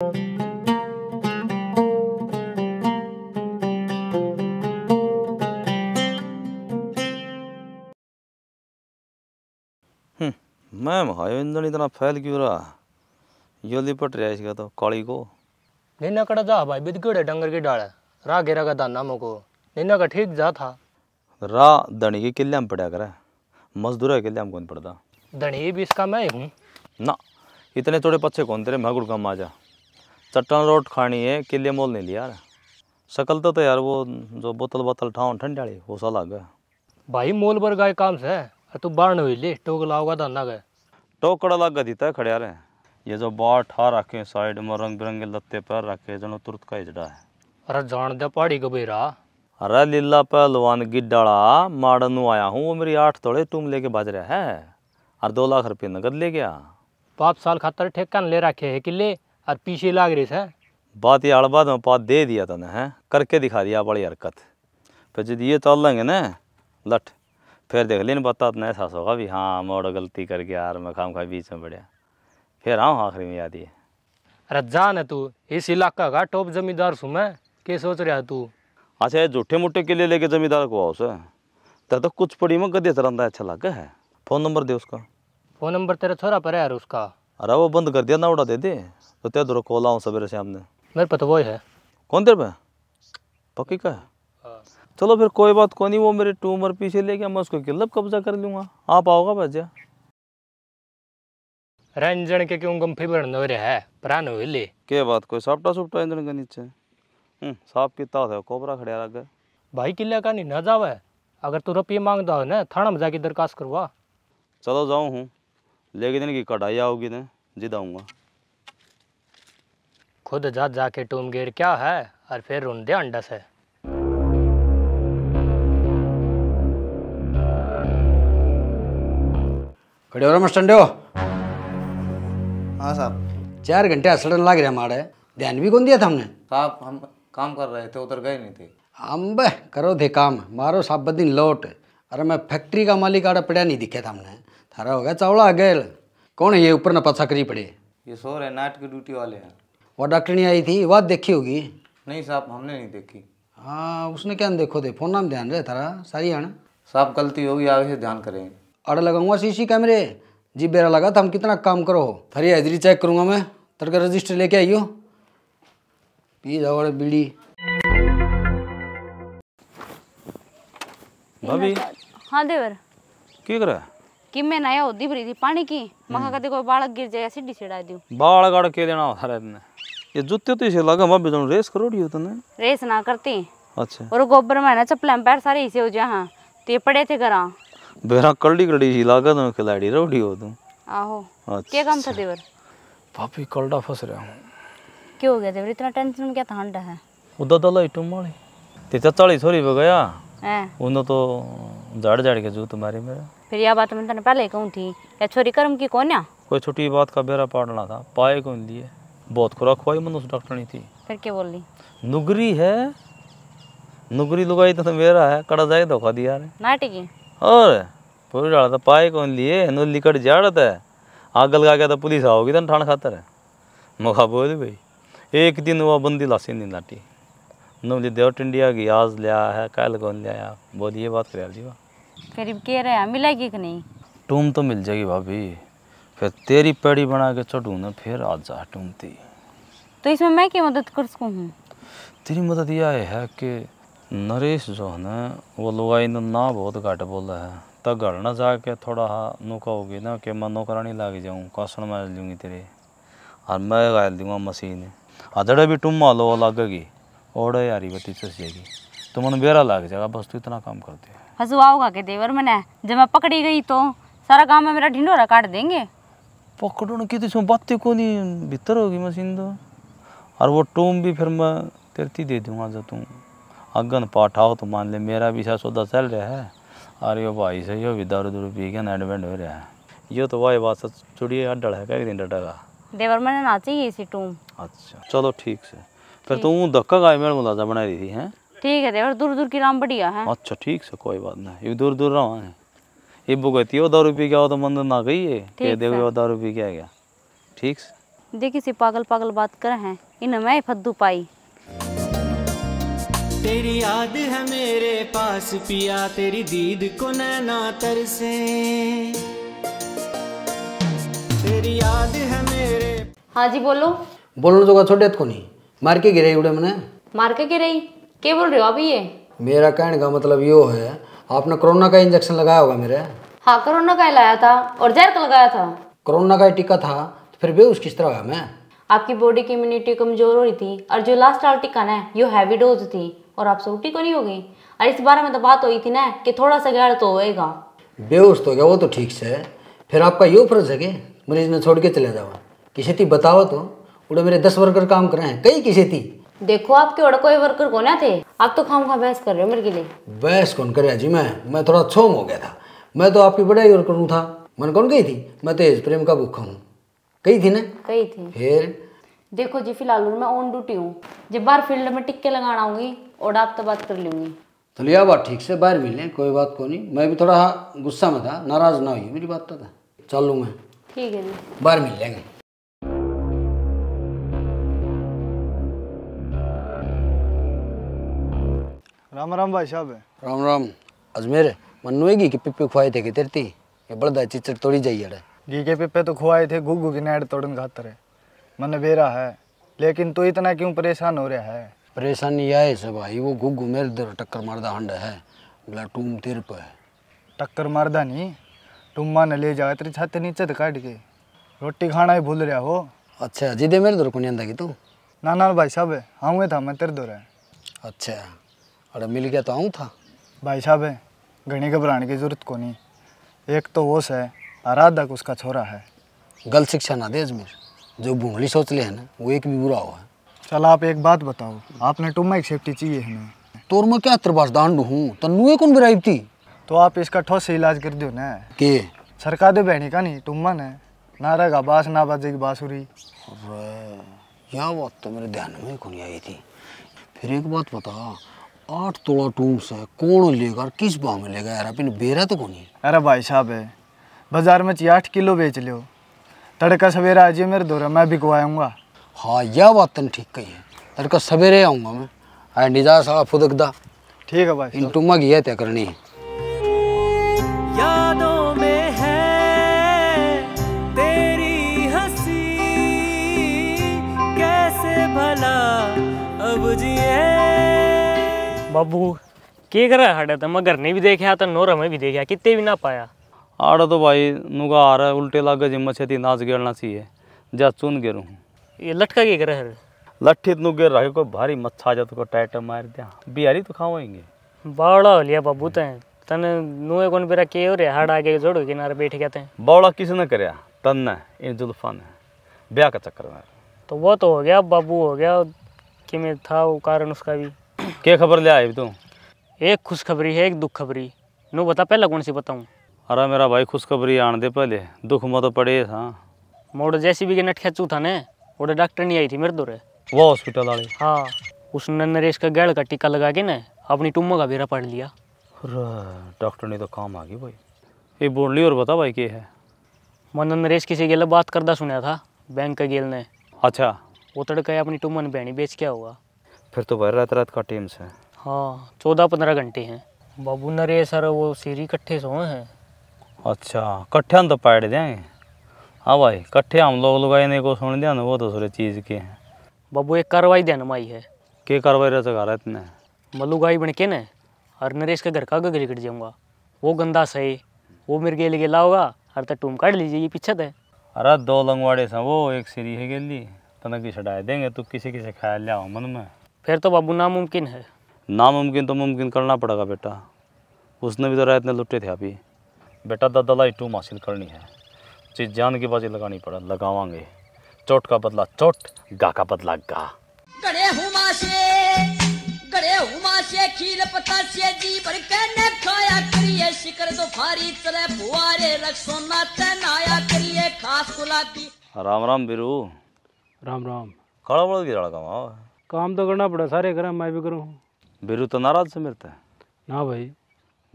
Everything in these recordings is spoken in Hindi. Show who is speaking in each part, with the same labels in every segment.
Speaker 1: हम्म, मैम हाईवे इंजन इतना फैल क्यों रहा जल्दी पट रहा इसका तो काली को
Speaker 2: नैना कड़ा जा भाई बिद गड़े डंगर की डाल राह घेरा का दाना मोको नैना का ठीक जा था
Speaker 1: राह धनी के किले में पड़ा करे मजदूर के किले में कौन पड़ता
Speaker 2: धनी भी इसका मैं हूँ
Speaker 1: ना इतने थोड़े पच्छे कौन तेरे मागुड़ का माजा चट्टान रोट खानी है किले मोल नहीं लिया शकल तो, तो यार वो जो बोतल बोतल ठाउ ठंड वो सा लग भाई मोल पर गाय काम से तू बाढ़ हुई ले टोक
Speaker 2: लाओगा दाना तो गए
Speaker 1: टोकड़ा लग दीता खड़े यार ये जो बाढ़ ठा रखे साइड में रंग बिरंगे लत्ते पैर रखे जनो तुरंत का इजड़ा है
Speaker 2: अरे जान दे पहाड़ी को बेरा
Speaker 1: अरे लीला पहलवान गिडाला माड़न आया हूँ वो मेरी आठ तोड़े तुम लेके बाज रहा है और दो लाख रुपये नगद ले गया
Speaker 2: पाँच साल खातर ठेकान ले रखे है किले और पीछे लाग रहे थे
Speaker 1: बात ये अड़बा तो पा दे दिया था ना है करके दिखा दिया बड़ी हरकत फिर जब ये चल लेंगे ना लठ फिर देख लेने बता तो एहसास होगा भी हाँ मोड़ गलती करके यार मैं खाम खा बीच में बढ़िया फिर आऊँ आखिरी में याद ये
Speaker 2: अरे जान है तू इस इलाका का टॉप जमींदार सू मैं के सोच रहा तू
Speaker 1: अच्छा ये झूठे मुठे के लिए लेके जमींदार को आओ सर तो कुछ पड़ी में गदे तरह अच्छा लग है फ़ोन नंबर दे उसका
Speaker 2: फ़ोन नंबर तेरा छोरा पर है यार उसका
Speaker 1: अरे वो बंद कर दिया ना उड़ा दे दे तो ते दौरा कॉल हूँ सवेरे शाम ने मेरे पता तो वो है कौन तेरे पे पक्की का है हाँ। चलो फिर कोई बात को नहीं वो मेरे टूमर पीछे ले गया मैं उसको किल्लब कब्जा कर लूँगा आप आओगा भैया रंजन के क्यों गम फीवर नो रे है प्राण होले के बात कोई सापटा सुपटा रंजन के नीचे साफ हम्म, सांप की तात है कोबरा खड़े आ गए भाई
Speaker 2: किले का नहीं ना जावे अगर तू रुपये मांगता हो ना थाना में जाके दरखास्त करवा
Speaker 1: चलो जाऊँ हूँ लेके दिन की कटाई आओगी दिन जिदाऊंगा
Speaker 2: खुद जा जाके टूम गेर क्या है और फिर रुन दे अंडा से
Speaker 3: खड़े हो रहा मस्टंडे हो हाँ साहब चार घंटे असलन लग रहा हमारे ध्यान भी कौन दिया था हमने
Speaker 1: साहब हम काम कर रहे थे उधर गए नहीं थे
Speaker 3: हम करो थे काम मारो साहब दिन लौट अरे मैं फैक्ट्री का मालिक आड़ा पड़ा नहीं दिखे था हमने हरा हो गया चावला आ गए कौन है ये ऊपर ना पता करी पड़े
Speaker 1: ये सो रहे नाट की ड्यूटी वाले हैं
Speaker 3: वो डॉक्टरनी आई थी बात देखी होगी
Speaker 1: नहीं साहब हमने नहीं देखी
Speaker 3: हाँ उसने क्या देखो दे फोन नाम ध्यान रहे तारा सारी है ना
Speaker 1: साहब गलती होगी आगे से ध्यान करेंगे
Speaker 3: अड़ लगाऊंगा सीसी कैमरे जी बेरा लगा था हम कितना काम करो हो थरी हाजरी चेक करूँगा मैं तर का रजिस्टर लेके आइयो पी जाओ बीड़ी
Speaker 1: भाभी हाँ देवर क्यों करा
Speaker 4: कि मैं नया होती भरी थी पानी की मखा हम्म। कदे कोई बालक गिर जाए सीढ़ी छिड़ा दी
Speaker 1: बाल गाड़ के देना होता ने ये जूते तो इसे लगा मैं तुम रेस करोड़ी हो तने तो
Speaker 4: रेस ना करती अच्छा और गोबर में ना चप्पल पैर सारे इसे हो जा हां तो ये पड़े थे करा
Speaker 1: बेरा कल्डी कल्डी ही लगा तो खिलाड़ी रोड़ी हो तुम
Speaker 4: तो। आहो काम था अच्छा। देवर
Speaker 1: रहा हूं
Speaker 4: क्यों हो गया देवर इतना टेंशन में क्या है
Speaker 1: उदा दला तो इटम ते गया तो के जूत मारी मेरा
Speaker 4: फिर यह बात मैं तेने पहले ही कहूँ थी या छोरी कर्म की कौन है
Speaker 1: कोई छोटी बात का बेरा पाड़ना था पाए कौन दिए बहुत खुराक खुआई मन उस डॉक्टर नहीं थी फिर क्या बोल ली नुगरी है नुगरी लुगाई तो मेरा है कड़ा जाए धोखा तो दिया रे नाटी की और पूरी डाल था तो पाए कौन लिए नुल्ली कट जाड़ है आग लगा गया तो पुलिस आओगी तो ठाण खातर है मौका बोल भाई एक दिन वो बंदी लासी नहीं नाटी लाटी नुमली देवट इंडिया की आज लिया है कल कौन लिया बोलिए बात कर जी वाह
Speaker 4: फिर कह रहे हैं मिलेगी कि नहीं
Speaker 1: टूम तो मिल जाएगी भाभी फिर तेरी पेड़ी बना के चढ़ू ना फिर आ जा टूमती
Speaker 4: तो इसमें मैं क्या मदद कर सकूँ हूँ
Speaker 1: तेरी मदद यह है कि नरेश जो है ना वो लुगाई ने ना बहुत घाट बोला है तो घर ना जाके थोड़ा हाँ होगी ना कि मैं नौकरा नहीं लाग जाऊँ कासन मैं लूँगी तेरे और मैं गाल दूंगा मशीन अदड़े भी टुम लो लागेगी ओड़े यारी बती चस जाएगी तो मन बेरा लाग जाएगा बस तू इतना काम करते
Speaker 4: है फंसवाओगा के देवर मैंने जब मैं पकड़ी गई तो सारा काम में मेरा ढिंडोरा काट देंगे
Speaker 1: पकड़न की तो बात को नहीं भीतर होगी मशीन तो और वो टूम भी फिर मैं तेरती दे दूंगा जो तुम अगन पाठाओ तो मान ले मेरा भी सा सौदा चल रहा है और यो भाई से यो भी दारू दूरू पी के नेट बैंड हो रहा है यो तो वही बात से जुड़ी अड्डल है क्या दिन डटा का
Speaker 4: देवर मैंने नाची ये इसी टूम अच्छा
Speaker 1: चलो ठीक से फिर तू धक्का गाय मेड़ मुलाजा बना रही थी हैं
Speaker 4: ठीक है और दूर दूर की राम बढ़िया है
Speaker 1: अच्छा ठीक से कोई बात नहीं ये दूर दूर राम है ये भुगती हो दारू पी क्या हो तो मंदिर ना गई है के देखो दारू पी क्या गया ठीक से
Speaker 4: देखिए सी पागल पागल बात कर रहे हैं इन मैं फद्दू पाई
Speaker 5: तेरी याद है मेरे पास पिया तेरी दीद को नैना तरसे तेरी याद है मेरे
Speaker 4: हाँ जी बोलो
Speaker 3: बोलो तो छोटे को तो नहीं मार के गिराई उड़े मैंने
Speaker 4: मार के गिराई क्या बोल रहे हो अभी ये
Speaker 3: मेरा कहने का मतलब यो है आपने कोरोना का इंजेक्शन लगाया होगा मेरे
Speaker 4: हाँ कोरोना का लाया था और जहर का लगाया था
Speaker 3: कोरोना का टीका था तो फिर उस किस तरह हुआ मैं
Speaker 4: आपकी बॉडी की इम्यूनिटी कमजोर हो रही थी और जो लास्ट वाला टीका ना यो हैवी डोज थी और आपसे सब टीका नहीं होगी और इस बारे में तो बात हुई थी ना कि थोड़ा सा गैर तो होएगा
Speaker 3: बेहोश तो गया वो तो ठीक से फिर आपका यो फर्ज है मरीज ने छोड़ के चले जाओ किसी बताओ तो उड़े मेरे दस वर्कर काम कर रहे हैं कई किसी थी
Speaker 4: देखो आपके ओड़को वर्कर कौन थे आप तो खाम खा बहस कर रहे हो मेरे के लिए
Speaker 3: बहस कौन कर जी मैं मैं थोड़ा छोम हो गया था मैं तो आपकी बड़ाई वर्कर हूँ था मन कौन गई थी मैं तेज तो प्रेम का भूखा हूँ कही थी ना कही थी फिर
Speaker 4: देखो जी फिलहाल मैं ऑन ड्यूटी हूँ जब बाहर फील्ड में टिक्के लगाना आऊंगी और आप तो बात कर लूंगी
Speaker 3: तो लिया बात ठीक से बाहर मिले कोई बात को नहीं मैं भी थोड़ा गुस्सा में था नाराज ना हुई मेरी बात तो था चलू मैं
Speaker 4: ठीक है जी बाहर
Speaker 3: मिल लेंगे
Speaker 6: राम राम भाई साहब
Speaker 3: राम राम अजमेर मनोएगी कि पिप्पे खुआए थे कि तेरती ये बड़दा चिचड़ तोड़ी जाई अरे
Speaker 6: जी के पिप्पे तो खुआए थे गुगू की नेट तोड़न खातर है मन बेरा है लेकिन तू तो इतना क्यों परेशान हो रहा है
Speaker 3: परेशानी आए सब भाई वो गुगू मेरे दर टक्कर मारदा हंड
Speaker 6: है बोला टूम तेरे पे टक्कर मारदा नहीं टूम मान ले जाए तेरी छत नीचे काट के रोटी खाना ही भूल रहा हो अच्छा
Speaker 3: जिदे मेरे दर को नहीं आंदा कि तू
Speaker 6: ना ना भाई साहब आऊँ था मैं तेरे दो अच्छा अरे मिल गया तो आऊँ था भाई साहब है घनी घबराने की जरूरत को नहीं एक तो वो है आराधक उसका छोरा है
Speaker 3: गलत शिक्षा ना दे अजमेर जो भूंगली सोच ले है ना वो एक भी बुरा हुआ
Speaker 6: है चल आप एक बात बताओ आपने टुम्मा एक सेफ्टी चाहिए हमें तोर में क्या त्रबास दांड हूँ तन्नुए कौन बिराइब थी तो आप इसका ठोस इलाज कर दो ना के सरकार दे बहनी का नहीं टुम्मा ने ना रहेगा बास ना बाजे की बांसुरी यह बात तो मेरे ध्यान में कौन आई थी फिर एक बात बताओ आठ तोला टूम से कौन लेगा और किस भाव में लेगा यार अपने बेरा तो कौन है अरे भाई साहब है बाजार में आठ किलो बेच लो तड़का सवेरा आ मेरे दौरा मैं बिकवाऊंगा हाँ यह बात तो
Speaker 3: ठीक कही है तड़का सवेरे आऊँगा मैं अरे निजा साला फुदकदा ठीक है भाई इन टूमा की यह तय करनी है
Speaker 5: बाबू के कर हड़े तो मैं घर ने भी देखा तो नोर में भी देखा कितने भी ना पाया आड़ा तो भाई नुगा आ
Speaker 1: रहा है उल्टे लागे जिम्मत छेती नाच गेड़ना चाहिए जा चुन गिर
Speaker 5: ये लटका के कर
Speaker 1: लट्ठी तो नुगे रहे कोई भारी मच्छा जा तो को टाइट मार दिया बिहारी तो खावेंगे
Speaker 5: बावड़ा हो लिया बाबू तो तन नुए कौन बेरा के और रे हाड़ आगे जोड़ो किनारे बैठ गया थे
Speaker 1: बावड़ा किसने कर तन इन जुल्फा ने ब्याह का चक्कर में
Speaker 5: तो वो तो हो गया बाबू हो गया कि मैं था वो कारण उसका भी
Speaker 1: क्या खबर ले आए तू
Speaker 5: एक खुशखबरी है एक दुख खबरी नो बता पहला कौन सी बताऊँ
Speaker 1: अरे मेरा भाई खुशखबरी आन दे पहले दुख मत तो पड़े था हाँ।
Speaker 5: मोड़ जैसी भी के नट खेचू था ने उड़े डॉक्टर नहीं आई थी मेरे दौरे
Speaker 1: वो हॉस्पिटल वाले
Speaker 5: हाँ उसने नरेश का गैल का टीका लगा के ना अपनी टुम्मा का बेरा पढ़ लिया
Speaker 1: डॉक्टर ने तो काम आ गई भाई ये बोल ली और बता भाई क्या है
Speaker 5: मन नरेश किसी गेल बात करता सुनया था बैंक का गेल ने अच्छा वो तड़का अपनी टुम्मा बहनी बेच क्या होगा
Speaker 1: फिर तो भर रात रात का टाइम से
Speaker 5: हाँ चौदह पंद्रह घंटे हैं बाबू नरे सर वो सीरी कट्ठे सोए हैं
Speaker 1: अच्छा कट्ठे तो पैट देंगे हाँ भाई कट्ठे हम लोग नहीं को सुन दिया वो तो सारी चीज़ के हैं
Speaker 5: बाबू एक कार्रवाई देना माई है
Speaker 1: के कार्रवाई रह सका इतने
Speaker 5: मलुगाई बन के न और नरेश के घर का गगरी गिर जाऊंगा वो गंदा सही वो मेरे गेल गेला होगा हर तक तो टूम काट लीजिए ये पीछे है
Speaker 1: अरे दो लंगवाड़े से वो एक सीरी है गेली तना तो की छाए देंगे तू तो
Speaker 5: किसी किसी खाया लिया मन में फिर तो बाबू नामुमकिन है
Speaker 1: नामुमकिन तो मुमकिन करना पड़ेगा बेटा उसने भी तो रात ने लुटे थे अभी बेटा दादा लाई टूम हासिल करनी है चीज जान की बाजी लगानी पड़ा लगावांगे चोट का बदला चोट गा का बदला गा
Speaker 4: गड़े गड़े जी कहने खाया करिए शिकर तो भारी फुआरे रख सोना तनाया करिए खास गुलाबी
Speaker 1: राम राम बिरू राम राम खड़ा बड़ा गिरा
Speaker 7: काम तो करना पड़ा
Speaker 1: सारे घर मैं भी करूँ बेरू तो नाराज से मिलता है ना भाई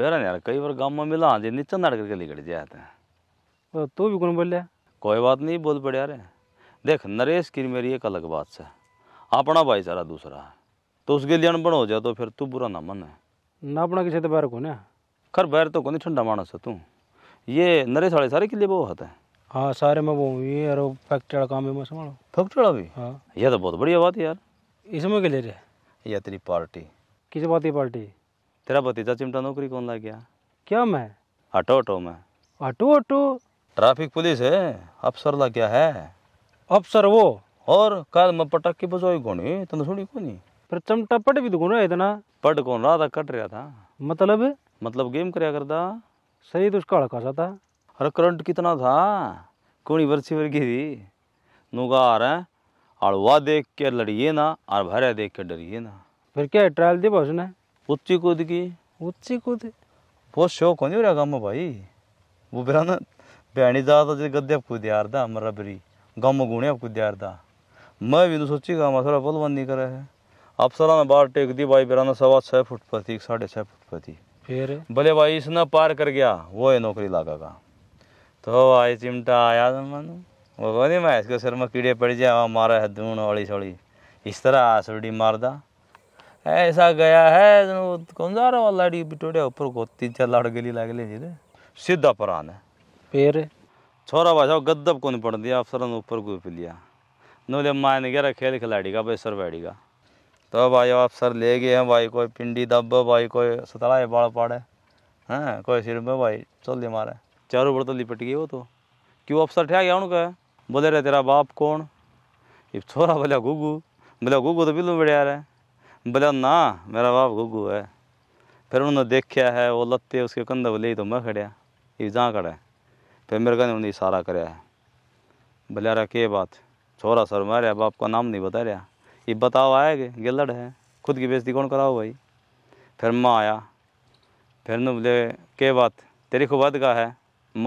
Speaker 1: बेरा यार कई बार गाँव में मिला जी नीचे नाड़ करके लिखड़ जाते
Speaker 7: तो हैं तू भी कौन बोलिया
Speaker 1: कोई बात नहीं बोल पड़े यार देख नरेश की मेरी एक अलग बात से अपना भाई सारा दूसरा है तो उसके लिए अनबन हो जाए तो फिर तू बुरा ना मन है
Speaker 7: ना अपना किसी तो बैर को ना
Speaker 1: खर बैर तो कौन ठंडा मानस है तू ये नरेश वाले सारे के लिए वो है
Speaker 7: हाँ सारे मैं वो हुई फैक्ट्री वाला काम भी मैं संभालू फैक्ट्री वाला भी हाँ
Speaker 1: यह तो बहुत बढ़िया बात है यार
Speaker 7: इसमें के ले रहे
Speaker 1: या तेरी पार्टी
Speaker 7: किस बात की पार्टी
Speaker 1: तेरा भतीजा चिमटा नौकरी कौन लग गया क्या मैं ऑटो ऑटो मैं ऑटो ऑटो ट्रैफिक पुलिस है अफसर लग गया है अफसर वो और कल मैं पटक की बजोई कोनी तने सुनी कोनी पर चमटा पट भी दुगुना तो इतना पट कौन रहा था कट रहा था मतलब मतलब गेम करया करता
Speaker 7: सही तो उसका हड़का सा था
Speaker 1: अरे करंट कितना था कोनी वर्षी वर्गी थी नुगा आ रहा है अड़वा देख के लड़िए ना और भरे देख के डरिए ना फिर क्या ट्रायल दे पहुँचना है उच्ची कूद की उच्ची कूद बहुत शौक हो नहीं रहा गाँव भाई वो बेरा ना भैनी जाता जो तो गद्दे आपको दियार था मरा बरी गाँव में गुणे आपको दियार था मैं भी तो सोची गाँव में थोड़ा बलवन नहीं करा है अफसरा ने बाहर टेक दी भाई बेरा ना सवा छः फुट पर थी साढ़े छः फुट पर थी फिर भले भाई इसने पार कर गया वो है नौकरी लागा का तो भाई चिमटा आया था मानू वो नहीं मैं इसके सिर में कीड़े पड़ जाए मारा है दून हौली सौली इस तरह आसुडी मारदा ऐसा गया है तो कौन जा रहा वाला डी टोड़े ऊपर तीन चार लड़ गली ली जी सीधा परान है फिर छोरा भाषा गद्दब कौन पड़ दिया अफसर ने ऊपर को लिया नोले माँ ने कह खेल खिलाड़ी का भाई सर बैठी का तो भाई अफसर ले गए हैं भाई कोई पिंडी दब भाई कोई है बाड़ पाड़े हैं कोई सिर में भाई चल दे मारे चारों बड़ तो लिपट गए वो तो क्यों अफसर ठह गया उनका बोले रे तेरा बाप कौन ये छोरा बोला गुगू बोला गुगू तो बिल्लू बढ़िया रहे बोला ना मेरा बाप गुगू है फिर उन्होंने देखा है वो लत्ते उसके कंधे बोले तो मैं खड़ा ये जहाँ खड़ा है फिर मेरे कहने उन्हें इशारा कराया है बोले अरे के बात छोरा सर मारे बाप का नाम नहीं बता रहा ये बताओ गए गिलड़ है खुद की बेजती कौन कराओ भाई फिर माँ आया फिर न बोले के बात तेरी खुबाद का है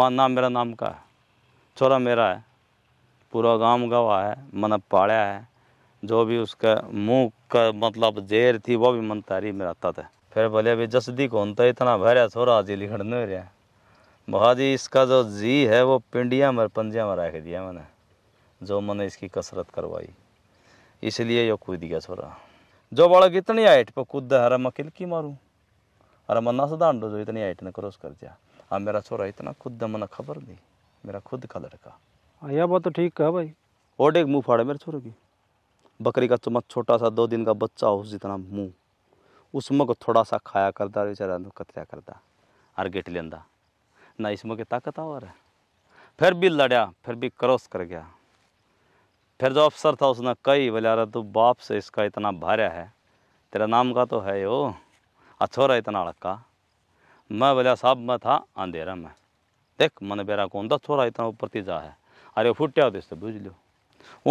Speaker 1: माँ नाम मेरा नाम का है छोरा मेरा है पूरा गांव गवा है मन पाड़ा है जो भी उसका मुंह का मतलब जेर थी वो भी मन तारी में रहता था फिर बोले अभी जसदी कौन था इतना भैरा छोरा जी लिखने रहा है भाजी इसका जो जी है वो पिंडिया में पंजिया में रख दिया मैंने जो मैंने इसकी कसरत करवाई इसलिए ये कूद गया छोरा जो बड़ा इतनी हाइट पर कूद है अरे मैं किलकी मारूँ अरे मैं नस डांडो जो इतनी हाइट ने क्रॉस कर दिया अब हाँ, मेरा छोरा इतना खुद मैंने खबर नहीं मेरा खुद का लड़का
Speaker 7: हाँ, यह बात तो ठीक है भाई
Speaker 1: और एक मुँह फाड़े मेरे छोरे की बकरी का चुमक तो छोटा सा दो दिन का बच्चा हो जितना मुँह उसमें को थोड़ा सा खाया करता बेचारा कतरा करता और गेट लेंदा ना इसमें की ताकत आवर है फिर भी लड़ा फिर भी क्रॉस कर गया फिर जो अफसर था उसने कही बोले अरे तू बाप से इसका इतना भारा है तेरा नाम का तो है ओ अच्छोरा इतना अड़का मैं बोले साहब मैं था अंधेरा में देख मन बेरा कौन था छोरा इतना ऊपर तीजा है अरे फुटिया तो बुझ लो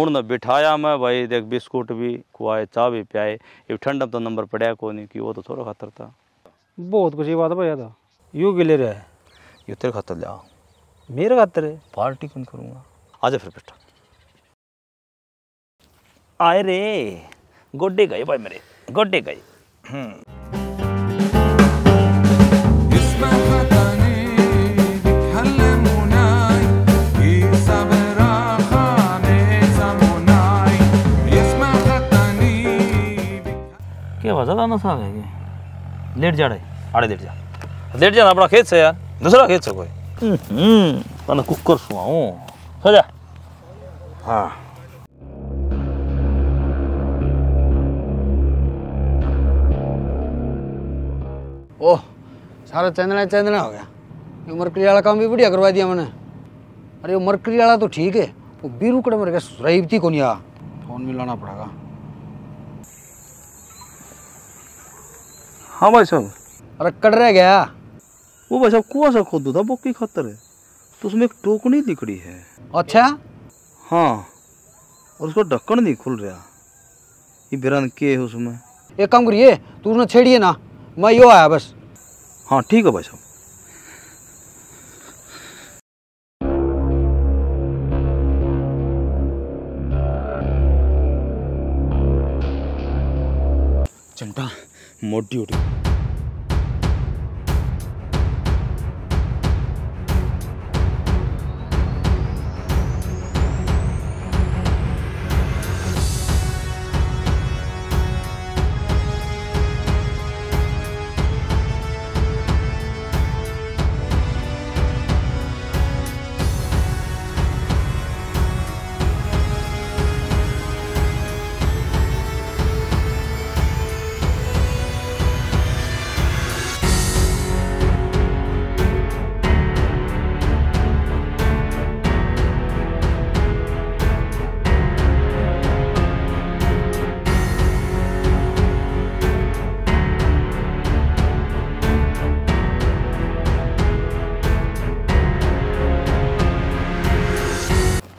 Speaker 1: उन बिठाया मैं भाई देख बिस्कुट भी खुआए चाह भी पियाए ये ठंड तो नंबर पड़ा को नहीं कि वो तो थोड़ा खतर था
Speaker 7: बहुत कुछ बात भैया था
Speaker 1: यू गिले रहा है यू तेरे खतर लिया मेरे खातर है पार्टी कौन करूँगा आ जा फिर बैठा आए रे गोड्डे गए भाई मेरे गोड्डे गए हम्म। मौलाना साहब है ये लेट जा रहे आड़े लेट जा लेट जाना अपना खेत से यार दूसरा खेत से कोई मैंने हम्म। कुकर सुनाऊँ सो जा हाँ
Speaker 7: ओ
Speaker 3: सारा चंदना चंदना हो गया ये मरकरी वाला काम भी बढ़िया करवा दिया मैंने अरे वो मरकरी वाला तो ठीक है वो बीरू कड़े मर गया सुराइबती को नहीं आ फोन मिलाना पड़ेगा
Speaker 1: हाँ भाई साहब अरे कट रह गया वो भाई साहब कुआ सा खोद था बोकी खतर है तो उसमें एक टोकनी दिख रही है अच्छा हाँ और उसका ढक्कन नहीं खुल रहा ये बिरन के है उसमें
Speaker 3: एक काम करिए तू उसने छेड़िए ना मैं यो आया बस
Speaker 1: हाँ ठीक है भाई साहब மொட்டி விட்டு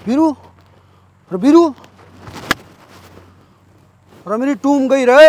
Speaker 3: वीरू वीरू र मेरी टूम गई रे